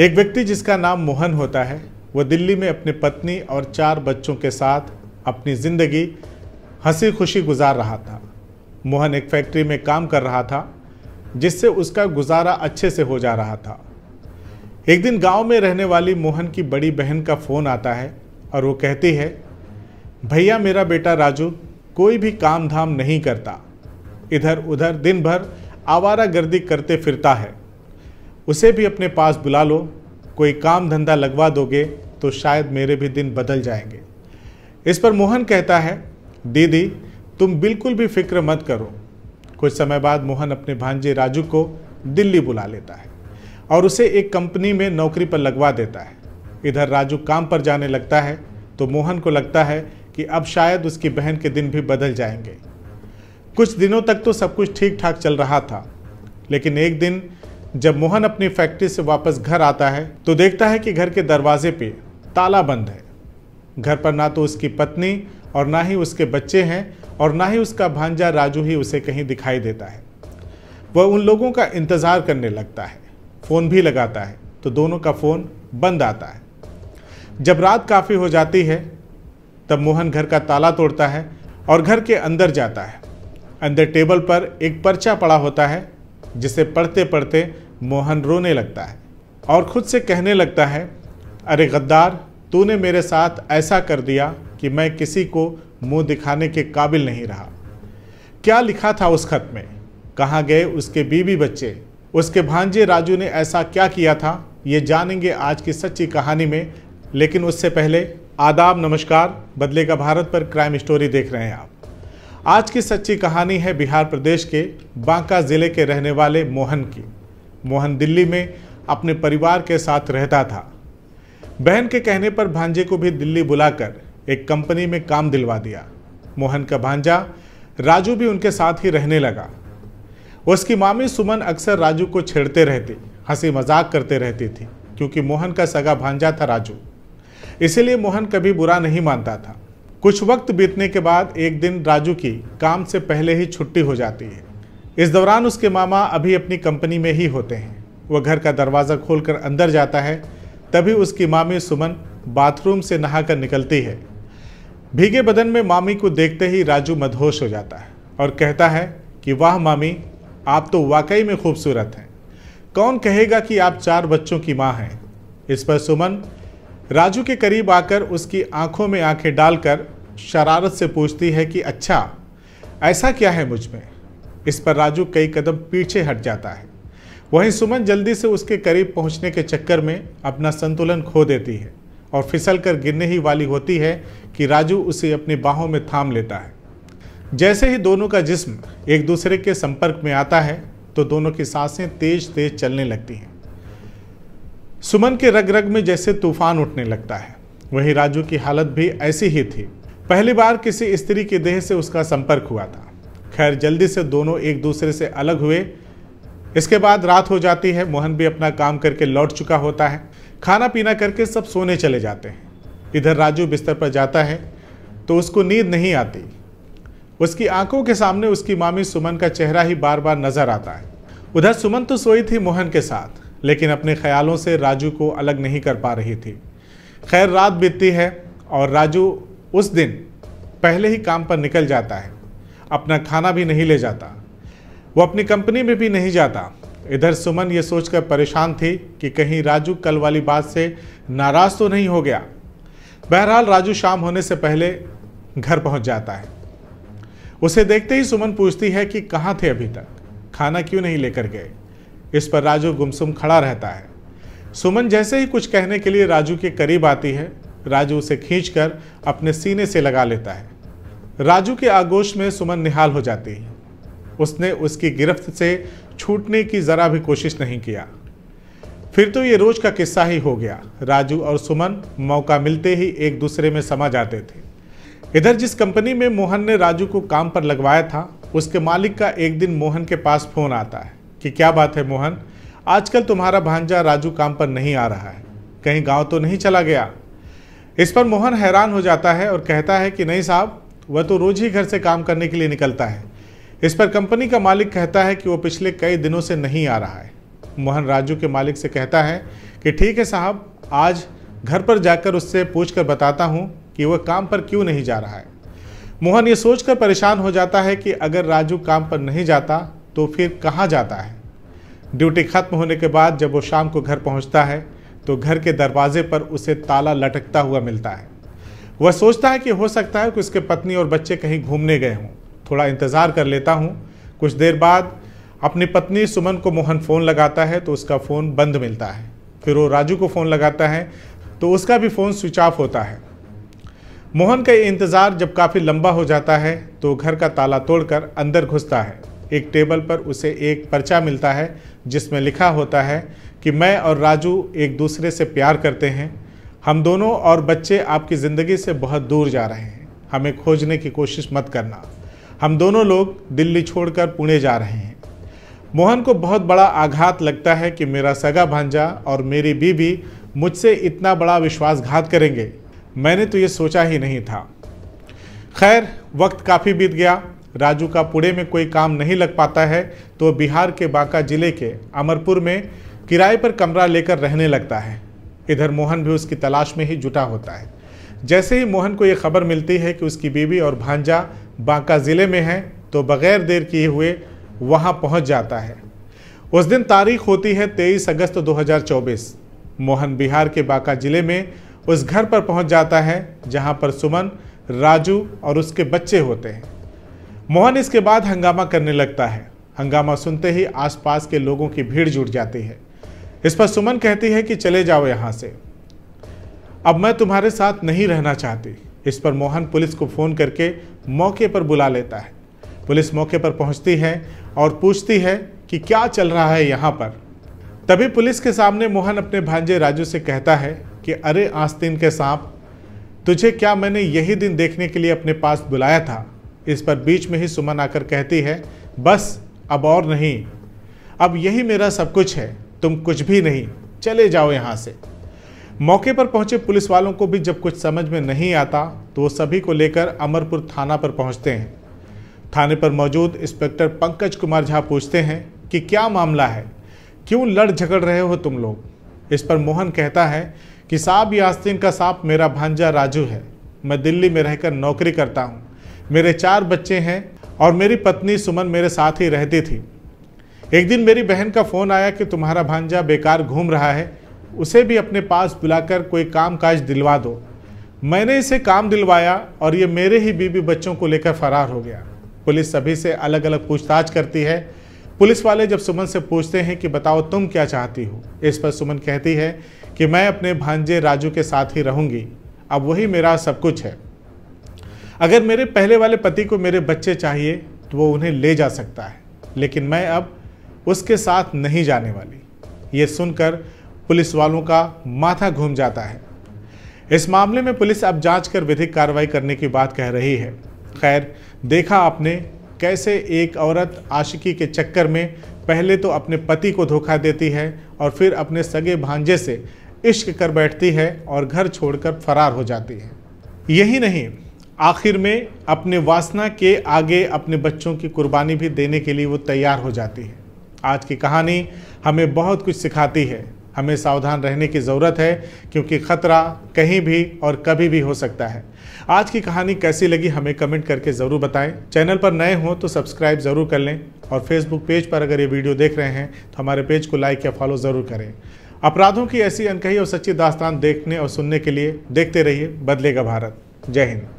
एक व्यक्ति जिसका नाम मोहन होता है वह दिल्ली में अपनी पत्नी और चार बच्चों के साथ अपनी ज़िंदगी हंसी खुशी गुजार रहा था मोहन एक फैक्ट्री में काम कर रहा था जिससे उसका गुजारा अच्छे से हो जा रहा था एक दिन गांव में रहने वाली मोहन की बड़ी बहन का फ़ोन आता है और वो कहती है भैया मेरा बेटा राजू कोई भी काम धाम नहीं करता इधर उधर दिन भर आवारा गर्दी करते फिरता है उसे भी अपने पास बुला लो कोई काम धंधा लगवा दोगे तो शायद मेरे भी दिन बदल जाएंगे इस पर मोहन कहता है दीदी तुम बिल्कुल भी फिक्र मत करो कुछ समय बाद मोहन अपने भांजे राजू को दिल्ली बुला लेता है और उसे एक कंपनी में नौकरी पर लगवा देता है इधर राजू काम पर जाने लगता है तो मोहन को लगता है कि अब शायद उसकी बहन के दिन भी बदल जाएंगे कुछ दिनों तक तो सब कुछ ठीक ठाक चल रहा था लेकिन एक दिन जब मोहन अपनी फैक्ट्री से वापस घर आता है तो देखता है कि घर के दरवाजे पे ताला बंद है घर पर ना तो उसकी पत्नी और ना ही उसके बच्चे हैं और ना ही उसका भांजा राजू ही उसे कहीं दिखाई देता है वह उन लोगों का इंतज़ार करने लगता है फ़ोन भी लगाता है तो दोनों का फ़ोन बंद आता है जब रात काफ़ी हो जाती है तब मोहन घर का ताला तोड़ता है और घर के अंदर जाता है अंदर टेबल पर एक पर्चा पड़ा होता है जिसे पढ़ते पढ़ते मोहन रोने लगता है और खुद से कहने लगता है अरे गद्दार तूने मेरे साथ ऐसा कर दिया कि मैं किसी को मुंह दिखाने के काबिल नहीं रहा क्या लिखा था उस खत में कहाँ गए उसके बीवी बच्चे उसके भांजे राजू ने ऐसा क्या किया था ये जानेंगे आज की सच्ची कहानी में लेकिन उससे पहले आदाब नमस्कार बदलेगा भारत पर क्राइम स्टोरी देख रहे हैं आप आज की सच्ची कहानी है बिहार प्रदेश के बांका ज़िले के रहने वाले मोहन की मोहन दिल्ली में अपने परिवार के साथ रहता था बहन के कहने पर भांजे को भी दिल्ली बुलाकर एक कंपनी में काम दिलवा दिया मोहन का भांजा राजू भी उनके साथ ही रहने लगा उसकी मामी सुमन अक्सर राजू को छेड़ते रहती हंसी मजाक करते रहती थी क्योंकि मोहन का सगा भांजा था राजू इसीलिए मोहन कभी बुरा नहीं मानता था कुछ वक्त बीतने के बाद एक दिन राजू की काम से पहले ही छुट्टी हो जाती है इस दौरान उसके मामा अभी अपनी कंपनी में ही होते हैं वह घर का दरवाज़ा खोलकर अंदर जाता है तभी उसकी मामी सुमन बाथरूम से नहाकर निकलती है भीगे बदन में मामी को देखते ही राजू मदहोश हो जाता है और कहता है कि वाह मामी आप तो वाकई में खूबसूरत हैं कौन कहेगा कि आप चार बच्चों की माँ हैं इस पर सुमन राजू के करीब आकर उसकी आंखों में आंखें डालकर शरारत से पूछती है कि अच्छा ऐसा क्या है मुझ में इस पर राजू कई कदम पीछे हट जाता है वहीं सुमन जल्दी से उसके करीब पहुंचने के चक्कर में अपना संतुलन खो देती है और फिसल कर गिरने ही वाली होती है कि राजू उसे अपनी बाहों में थाम लेता है जैसे ही दोनों का जिस्म एक दूसरे के संपर्क में आता है तो दोनों की सांसें तेज तेज चलने लगती हैं सुमन के रग रग में जैसे तूफान उठने लगता है वहीं राजू की हालत भी ऐसी ही थी पहली बार किसी स्त्री के देह से उसका संपर्क हुआ था खैर जल्दी से दोनों एक दूसरे से अलग हुए इसके बाद रात हो जाती है मोहन भी अपना काम करके लौट चुका होता है खाना पीना करके सब सोने चले जाते हैं इधर राजू बिस्तर पर जाता है तो उसको नींद नहीं आती उसकी आंखों के सामने उसकी मामी सुमन का चेहरा ही बार बार नजर आता है उधर सुमन तो सोई थी मोहन के साथ लेकिन अपने ख्यालों से राजू को अलग नहीं कर पा रही थी खैर रात बीतती है और राजू उस दिन पहले ही काम पर निकल जाता है अपना खाना भी नहीं ले जाता वो अपनी कंपनी में भी नहीं जाता इधर सुमन ये सोचकर परेशान थी कि कहीं राजू कल वाली बात से नाराज़ तो नहीं हो गया बहरहाल राजू शाम होने से पहले घर पहुंच जाता है उसे देखते ही सुमन पूछती है कि कहाँ थे अभी तक खाना क्यों नहीं लेकर गए इस पर राजू गुमसुम खड़ा रहता है सुमन जैसे ही कुछ कहने के लिए राजू के करीब आती है राजू उसे खींचकर अपने सीने से लगा लेता है राजू के आगोश में सुमन निहाल हो जाती उसने उसकी गिरफ्त से छूटने की ज़रा भी कोशिश नहीं किया फिर तो ये रोज का किस्सा ही हो गया राजू और सुमन मौका मिलते ही एक दूसरे में समा जाते थे इधर जिस कंपनी में मोहन ने राजू को काम पर लगवाया था उसके मालिक का एक दिन मोहन के पास फ़ोन आता है कि क्या बात है मोहन आजकल तुम्हारा भांजा राजू काम पर नहीं आ रहा है कहीं गांव तो नहीं चला गया इस पर मोहन हैरान हो जाता है और कहता है कि नहीं साहब वह तो रोज ही घर से काम करने के लिए निकलता है इस पर कंपनी का मालिक कहता है कि वो पिछले कई दिनों से नहीं आ रहा है मोहन राजू के मालिक से कहता है कि ठीक है साहब आज घर पर जाकर उससे पूछ कर बताता हूँ कि वह काम पर क्यों नहीं जा रहा है मोहन ये सोचकर परेशान हो जाता है कि अगर राजू काम पर नहीं जाता तो फिर कहाँ जाता है ड्यूटी खत्म होने के बाद जब वो शाम को घर पहुँचता है तो घर के दरवाजे पर उसे ताला लटकता हुआ मिलता है वह सोचता है कि हो सकता है कि उसके पत्नी और बच्चे कहीं घूमने गए हों थोड़ा इंतज़ार कर लेता हूँ कुछ देर बाद अपनी पत्नी सुमन को मोहन फ़ोन लगाता है तो उसका फ़ोन बंद मिलता है फिर वो राजू को फ़ोन लगाता है तो उसका भी फ़ोन स्विच ऑफ होता है मोहन का ये इंतज़ार जब काफ़ी लंबा हो जाता है तो घर का ताला तोड़कर अंदर घुसता है एक टेबल पर उसे एक पर्चा मिलता है जिसमें लिखा होता है कि मैं और राजू एक दूसरे से प्यार करते हैं हम दोनों और बच्चे आपकी ज़िंदगी से बहुत दूर जा रहे हैं हमें खोजने की कोशिश मत करना हम दोनों लोग दिल्ली छोड़कर पुणे जा रहे हैं मोहन को बहुत बड़ा आघात लगता है कि मेरा सगा भांजा और मेरी बीवी मुझसे इतना बड़ा विश्वासघात करेंगे मैंने तो ये सोचा ही नहीं था खैर वक्त काफ़ी बीत गया राजू का पुणे में कोई काम नहीं लग पाता है तो बिहार के बांका जिले के अमरपुर में किराए पर कमरा लेकर रहने लगता है इधर मोहन भी उसकी तलाश में ही जुटा होता है जैसे ही मोहन को ये खबर मिलती है कि उसकी बीवी और भांजा बांका ज़िले में हैं तो बगैर देर किए हुए वहाँ पहुँच जाता है उस दिन तारीख होती है तेईस अगस्त दो मोहन बिहार के बांका ज़िले में उस घर पर पहुँच जाता है जहाँ पर सुमन राजू और उसके बच्चे होते हैं मोहन इसके बाद हंगामा करने लगता है हंगामा सुनते ही आसपास के लोगों की भीड़ जुट जाती है इस पर सुमन कहती है कि चले जाओ यहाँ से अब मैं तुम्हारे साथ नहीं रहना चाहती इस पर मोहन पुलिस को फ़ोन करके मौके पर बुला लेता है पुलिस मौके पर पहुंचती है और पूछती है कि क्या चल रहा है यहाँ पर तभी पुलिस के सामने मोहन अपने भांजे राजू से कहता है कि अरे आस्तीन के सांप तुझे क्या मैंने यही दिन देखने के लिए अपने पास बुलाया था इस पर बीच में ही सुमन आकर कहती है बस अब और नहीं अब यही मेरा सब कुछ है तुम कुछ भी नहीं चले जाओ यहाँ से मौके पर पहुंचे पुलिस वालों को भी जब कुछ समझ में नहीं आता तो वो सभी को लेकर अमरपुर थाना पर पहुंचते हैं थाने पर मौजूद इंस्पेक्टर पंकज कुमार झा पूछते हैं कि क्या मामला है क्यों लड़ झगड़ रहे हो तुम लोग इस पर मोहन कहता है कि साहब यास्तीन का सांप मेरा भांजा राजू है मैं दिल्ली में रहकर नौकरी करता हूँ मेरे चार बच्चे हैं और मेरी पत्नी सुमन मेरे साथ ही रहती थी एक दिन मेरी बहन का फ़ोन आया कि तुम्हारा भांजा बेकार घूम रहा है उसे भी अपने पास बुलाकर कोई काम काज दिलवा दो मैंने इसे काम दिलवाया और ये मेरे ही बीबी बच्चों को लेकर फरार हो गया पुलिस सभी से अलग अलग पूछताछ करती है पुलिस वाले जब सुमन से पूछते हैं कि बताओ तुम क्या चाहती हो इस पर सुमन कहती है कि मैं अपने भांजे राजू के साथ ही रहूंगी अब वही मेरा सब कुछ है अगर मेरे पहले वाले पति को मेरे बच्चे चाहिए तो वो उन्हें ले जा सकता है लेकिन मैं अब उसके साथ नहीं जाने वाली ये सुनकर पुलिस वालों का माथा घूम जाता है इस मामले में पुलिस अब जांच कर विधिक कार्रवाई करने की बात कह रही है खैर देखा आपने कैसे एक औरत आशिकी के चक्कर में पहले तो अपने पति को धोखा देती है और फिर अपने सगे भांजे से इश्क कर बैठती है और घर छोड़कर फरार हो जाती है यही नहीं आखिर में अपने वासना के आगे अपने बच्चों की कुर्बानी भी देने के लिए वो तैयार हो जाती है आज की कहानी हमें बहुत कुछ सिखाती है हमें सावधान रहने की ज़रूरत है क्योंकि ख़तरा कहीं भी और कभी भी हो सकता है आज की कहानी कैसी लगी हमें कमेंट करके ज़रूर बताएं चैनल पर नए हों तो सब्सक्राइब ज़रूर कर लें और फेसबुक पेज पर अगर ये वीडियो देख रहे हैं तो हमारे पेज को लाइक या फॉलो ज़रूर करें अपराधों की ऐसी अनकही और सच्ची दास्तान देखने और सुनने के लिए देखते रहिए बदलेगा भारत जय हिंद